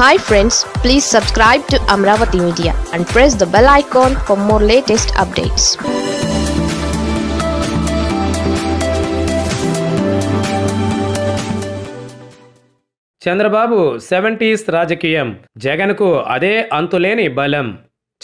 hi friends please subscribe to Amaravati media and press the bell icon for more latest updates Chandrababu seventies రాజకీయం జగన్కు అదే అంతులేని బలం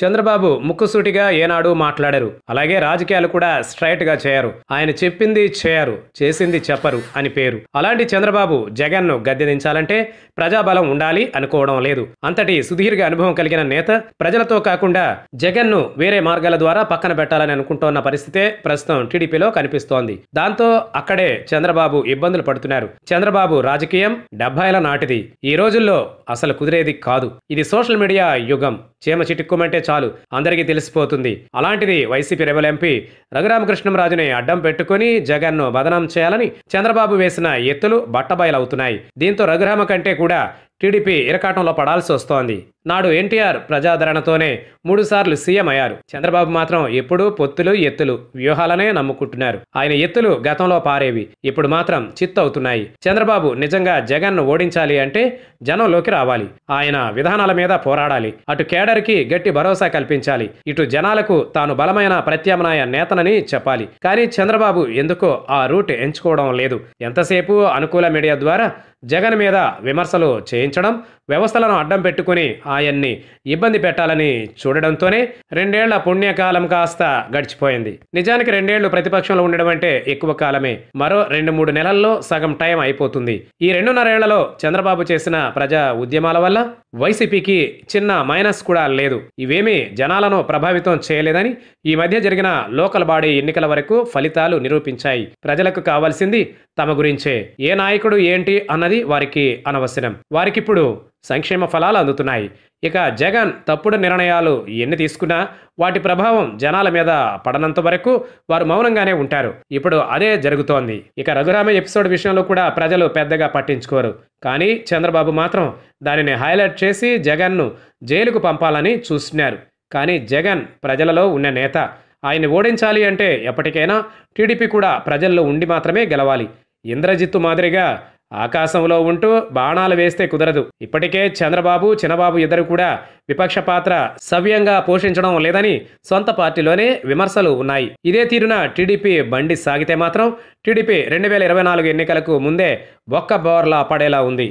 చంద్రబాబు ముక్కుసూటిగా ఏనాడు మాట్లాడరు అలాగే రాజకీయాలు కూడా స్ట్రైట్ గా చేయరు ఆయన చెప్పింది చేయరు చేసింది చెప్పరు అని పేరు అలాంటి చంద్రబాబు జగన్ ను గద్దెదించాలంటే ప్రజాబలం ఉండాలి అనుకోవడం లేదు అంతటి సుదీర్ఘ అనుభవం కలిగిన నేత ప్రజలతో కాకుండా జగన్ ను వేరే మార్గాల ద్వారా పక్కన పెట్టాలని అనుకుంటున్న పరిస్థితే ప్రస్తుతం టీడీపీలో కనిపిస్తోంది దాంతో అక్కడే చంద్రబాబు ఇబ్బందులు పడుతున్నారు చంద్రబాబు రాజకీయం డెబ్బైల నాటిది ఈ రోజుల్లో అసలు కుదిరేది కాదు ఇది సోషల్ మీడియా యుగం చీమ చిటిక్కుమంటే చాలు అందరికీ తెలిసిపోతుంది అలాంటిది వైసీపీ రెబల్ ఎంపీ రఘురామకృష్ణంరాజుని అడ్డం పెట్టుకుని ను బదనాం చేయాలని చంద్రబాబు వేసిన ఎత్తులు బట్టబయలవుతున్నాయి దీంతో రఘురామ కంటే కూడా టీడీపీ ఇరకాటంలో పడాల్సి వస్తోంది నాడు ఎన్టీఆర్ ప్రజాదరణతోనే మూడుసార్లు సీఎం అయ్యారు చంద్రబాబు మాత్రం ఎప్పుడూ పొత్తులు ఎత్తులు వ్యూహాలనే నమ్ముకుంటున్నారు ఆయన ఎత్తులు గతంలో పారేవి ఇప్పుడు మాత్రం చిత్తవుతున్నాయి చంద్రబాబు నిజంగా జగన్ను ఓడించాలి అంటే జనంలోకి రావాలి ఆయన విధానాల మీద పోరాడాలి అటు కేడర్కి గట్టి భరోసా కల్పించాలి ఇటు జనాలకు తాను బలమైన ప్రత్యామ్నాయ నేతనని చెప్పాలి కానీ చంద్రబాబు ఎందుకో ఆ రూట్ ఎంచుకోవడం లేదు ఎంతసేపు అనుకూల మీడియా ద్వారా జగన్ మీద విమర్శలు చేయించడం వ్యవస్థలను అడ్డం పెట్టుకుని ఆయన్ని ఇబ్బంది పెట్టాలని చూడడంతోనే రెండేళ్ల పుణ్యకాలం కాస్త గడిచిపోయింది నిజానికి రెండేళ్లు ప్రతిపక్షంలో ఉండడం అంటే ఎక్కువ కాలమే మరో రెండు మూడు నెలల్లో సగం టైం అయిపోతుంది ఈ రెండున్నరేళ్లలో చంద్రబాబు చేసిన ప్రజా ఉద్యమాల వల్ల వైసీపీకి చిన్న మైనస్ కూడా లేదు ఇవేమీ జనాలను ప్రభావితం చేయలేదని ఈ మధ్య జరిగిన లోకల్ బాడీ ఎన్నికల వరకు ఫలితాలు నిరూపించాయి ప్రజలకు కావాల్సింది తమ గురించే ఏ నాయకుడు ఏంటి అన్నది వారికి అనవసరం వారికిప్పుడు సంక్షేమ ఫలాలు అందుతున్నాయి ఇక జగన్ తప్పుడు నిర్ణయాలు ఎన్ని తీసుకున్నా వాటి ప్రభావం జనాల మీద పడనంత వరకు వారు మౌనంగానే ఉంటారు ఇప్పుడు అదే జరుగుతోంది ఇక రఘురామ ఎపిసోడ్ విషయంలో కూడా ప్రజలు పెద్దగా పట్టించుకోరు కానీ చంద్రబాబు మాత్రం దానిని హైలైట్ చేసి జగన్ను జైలుకు పంపాలని చూస్తున్నారు కానీ జగన్ ప్రజలలో ఉన్న నేత ఆయన్ని ఓడించాలి అంటే ఎప్పటికైనా టీడీపీ కూడా ప్రజల్లో ఉండి మాత్రమే గెలవాలి ఇంద్రజిత్తు మాదిరిగా ఆకాశంలో ఉంటూ బాణాలు వేస్తే కుదరదు ఇప్పటికే చంద్రబాబు చిన్నబాబు ఇద్దరు కూడా విపక్ష పాత్ర సవ్యంగా పోషించడం లేదని సొంత పార్టీలోనే విమర్శలు ఉన్నాయి ఇదే తీరున టీడీపీ బండి సాగితే మాత్రం టీడీపీ రెండు వేల ఇరవై నాలుగు ఎన్నికలకు ముందే ఒక్క బోర్లా పడేలా ఉంది